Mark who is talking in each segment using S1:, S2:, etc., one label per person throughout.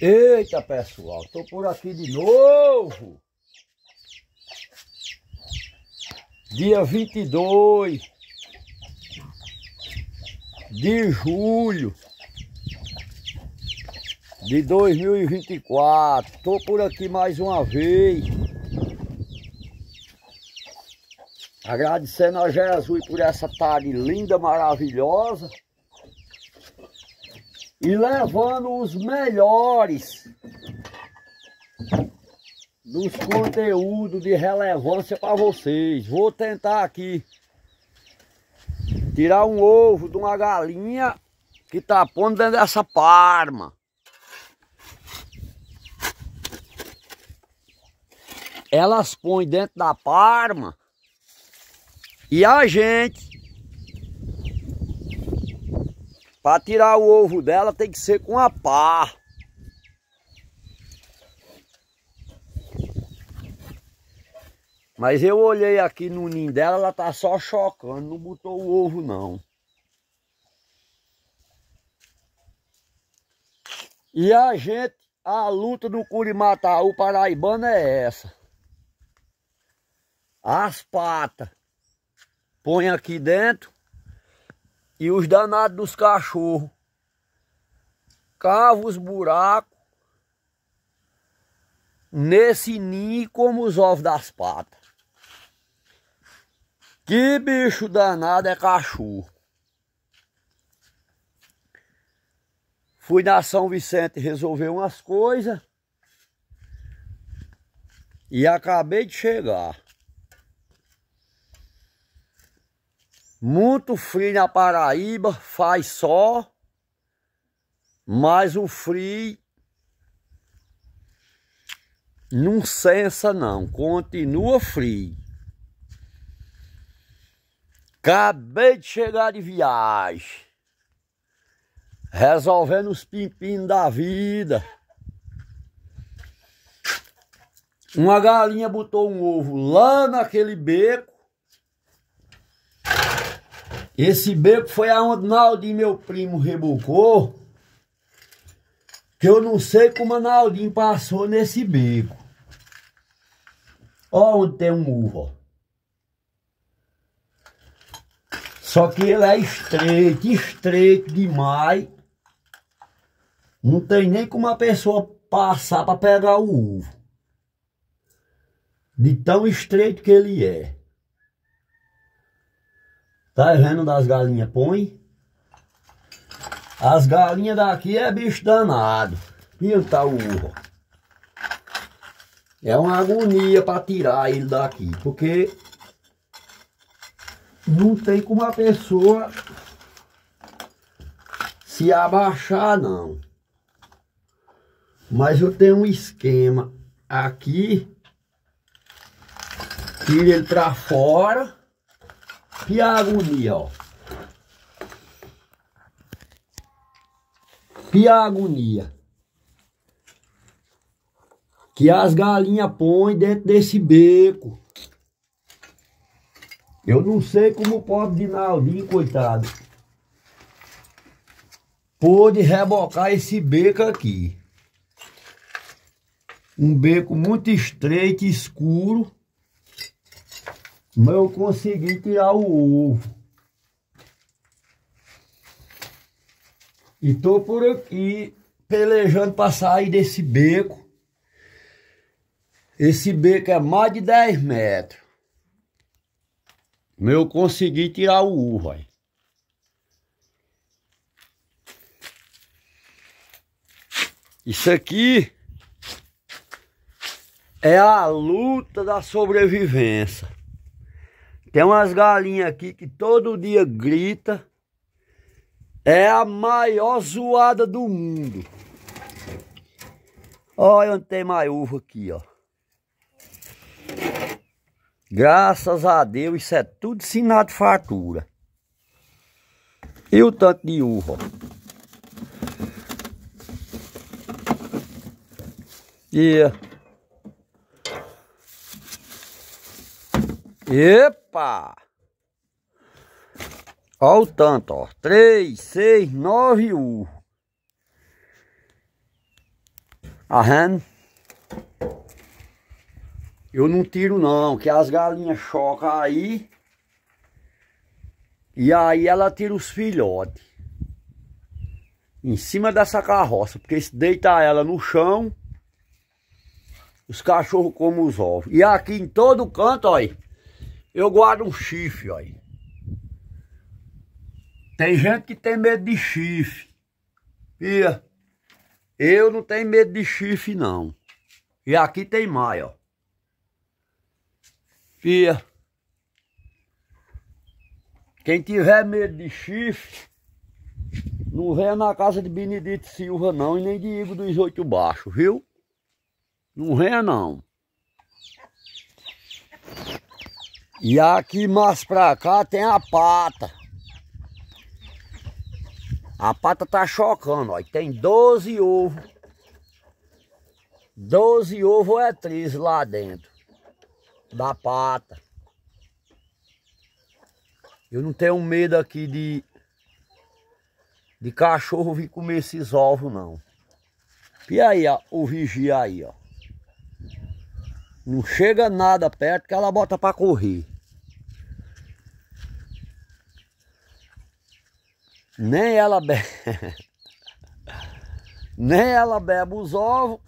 S1: Eita pessoal, estou por aqui de novo. Dia 22 de julho de 2024. Estou por aqui mais uma vez. Agradecendo a Jesus por essa tarde linda, maravilhosa e levando os melhores dos conteúdos de relevância para vocês. Vou tentar aqui tirar um ovo de uma galinha que tá pondo dentro dessa parma. Elas põem dentro da parma e a gente Para tirar o ovo dela tem que ser com a pá. Mas eu olhei aqui no ninho dela, ela tá só chocando, não botou o ovo não. E a gente, a luta do Curimataú paraibano é essa. As patas põe aqui dentro e os danados dos cachorros cava os buracos nesse ninho como os ovos das patas. Que bicho danado é cachorro. Fui na São Vicente resolver umas coisas e acabei de chegar. Muito frio na Paraíba, faz só, mas o frio não cessa não, continua frio. Acabei de chegar de viagem, resolvendo os pimpinos da vida. Uma galinha botou um ovo lá naquele beco, esse beco foi aonde Naldinho, meu primo, rebocou. Que eu não sei como o Naldinho passou nesse beco. Ó onde tem um uva. Só que ele é estreito, estreito demais. Não tem nem como a pessoa passar para pegar o uvo. De tão estreito que ele é. Tá vendo das galinhas? Põe. As galinhas daqui é bicho danado. Pinta tá o urro. É uma agonia para tirar ele daqui, porque não tem como a pessoa se abaixar não. Mas eu tenho um esquema aqui, tira ele para fora que agonia, ó. Que agonia. Que as galinhas põem dentro desse beco. Eu não sei como o pobre de coitado, pôde rebocar esse beco aqui. Um beco muito estreito, escuro. Mas eu consegui tirar o ovo. E tô por aqui pelejando para sair desse beco. Esse beco é mais de 10 metros. Mas eu consegui tirar o ovo, aí. Isso aqui é a luta da sobrevivência. Tem umas galinhas aqui que todo dia grita. É a maior zoada do mundo. Olha onde tem mais uva aqui, ó. Graças a Deus, isso é tudo sinal de fartura. E o tanto de uva, ó. E... Yeah. Epa! Opa! Ó o tanto, ó. 3, 6, 9, 1. Aham. Eu não tiro não, que as galinhas chocam aí. E aí ela tira os filhotes. Em cima dessa carroça. Porque se deitar ela no chão, os cachorros comem os ovos. E aqui em todo canto, olha. Eu guardo um chifre, olha. Tem gente que tem medo de chifre. Pia, Eu não tenho medo de chifre, não. E aqui tem mais, ó. Pia, Quem tiver medo de chifre, não venha na casa de Benedito Silva, não, e nem de Igor dos Oito Baixos, viu? Não venha, não. E aqui mais pra cá tem a pata. A pata tá chocando, ó. E tem 12 ovos. 12 ovos é 13 lá dentro. Da pata. Eu não tenho medo aqui de... De cachorro vir comer esses ovos, não. E aí, ó, o vigia aí, ó. Não chega nada perto que ela bota para correr. Nem ela bebe. nem ela bebe os ovos.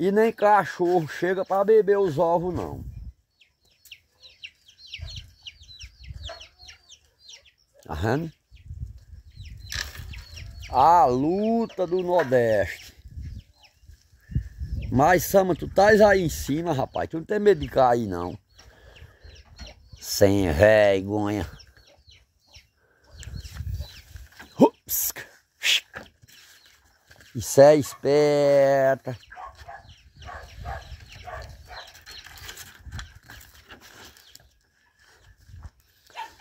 S1: E nem cachorro chega para beber os ovos, não. Aham. Tá A luta do Nordeste. Mas, Sama, tu estás aí em cima, rapaz. Tu não tem medo de cair, não. Sem vergonha. Ups. Isso é esperta.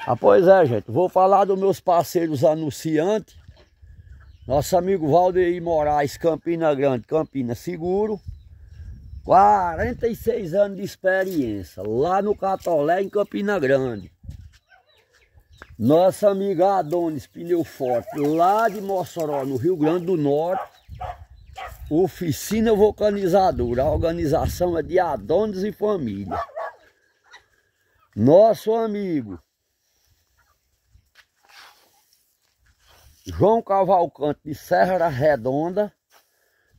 S1: Ah, pois é, gente. Vou falar dos meus parceiros anunciantes. Nosso amigo Valdeir Moraes, Campina Grande, Campina Seguro. 46 anos de experiência lá no Catolé, em Campina Grande. Nossa amiga Adonis Pneu Forte, lá de Mossoró, no Rio Grande do Norte. Oficina Vulcanizadora, a organização é de Adonis e Família. Nosso amigo João Cavalcante de Serra Redonda,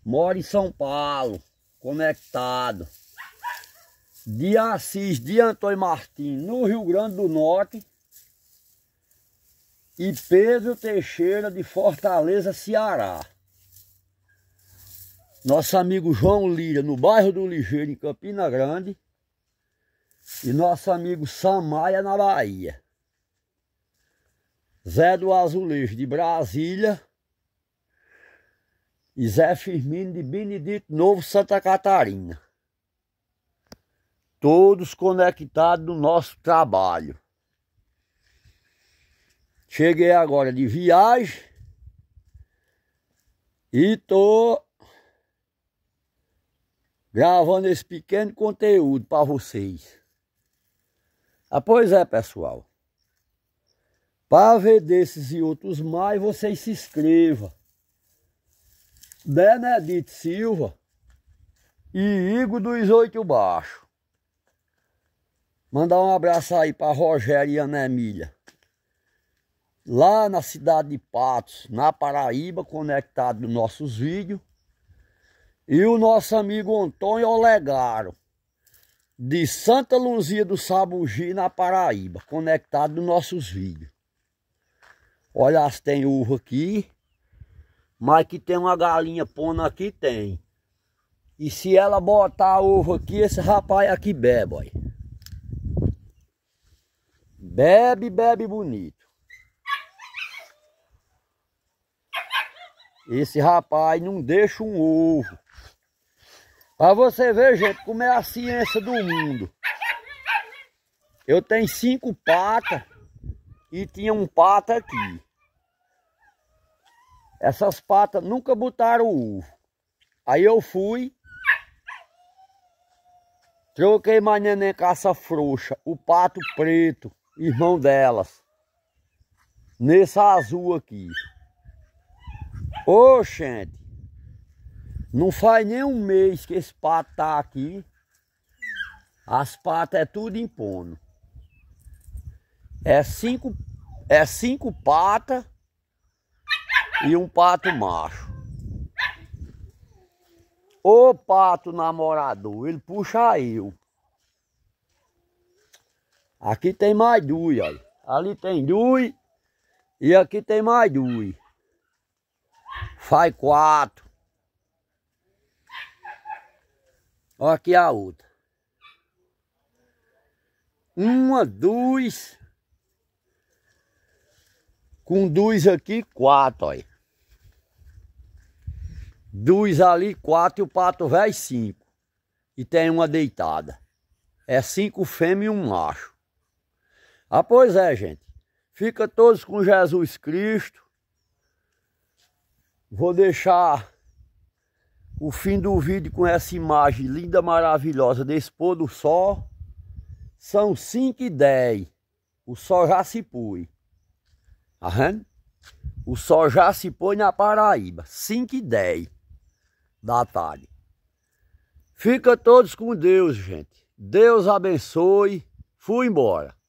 S1: mora em São Paulo conectado de Assis de Antônio Martins, no Rio Grande do Norte, e Pedro Teixeira de Fortaleza, Ceará. Nosso amigo João Lira, no bairro do Ligeiro, em Campina Grande. E nosso amigo Samaia, na Bahia. Zé do Azulejo, de Brasília. Zé Firmino de Benedito Novo, Santa Catarina. Todos conectados no nosso trabalho. Cheguei agora de viagem e tô gravando esse pequeno conteúdo para vocês. Ah, pois é, pessoal. Para ver desses e outros mais, vocês se inscrevam Benedito Silva e Igor dos Oito Baixo. Mandar um abraço aí para Rogério e Ana Emília. Lá na cidade de Patos, na Paraíba, conectado nos nossos vídeos. E o nosso amigo Antônio Olegaro, de Santa Luzia do Sabugi, na Paraíba, conectado nos nossos vídeos. Olha as tem uva aqui. Mas que tem uma galinha pondo aqui, tem. E se ela botar ovo aqui, esse rapaz aqui bebe, boy. Bebe, bebe bonito. Esse rapaz não deixa um ovo. Pra você ver, gente, como é a ciência do mundo. Eu tenho cinco patas e tinha um pato aqui. Essas patas nunca botaram o ovo. Aí eu fui. Troquei mais neném caça frouxa, o pato preto, irmão delas. Nesse azul aqui. Ô, gente. Não faz nem um mês que esse pato tá aqui. As patas é tudo em pono. É cinco, é cinco patas e um pato macho. O pato namorador, ele puxa eu. Aqui tem mais dois olha. Ali tem dois e aqui tem mais dois Faz quatro. Olha aqui a outra. Uma, duas. Com duas aqui, quatro, olha. Dois ali, quatro e o pato velho, cinco. E tem uma deitada. É cinco fêmeas e um macho. Ah, pois é, gente. Fica todos com Jesus Cristo. Vou deixar o fim do vídeo com essa imagem linda, maravilhosa desse pôr do sol. São cinco e dez O sol já se põe. Tá Aham? O sol já se põe na Paraíba. cinco e dez da tarde. Fica todos com Deus, gente. Deus abençoe. Fui embora.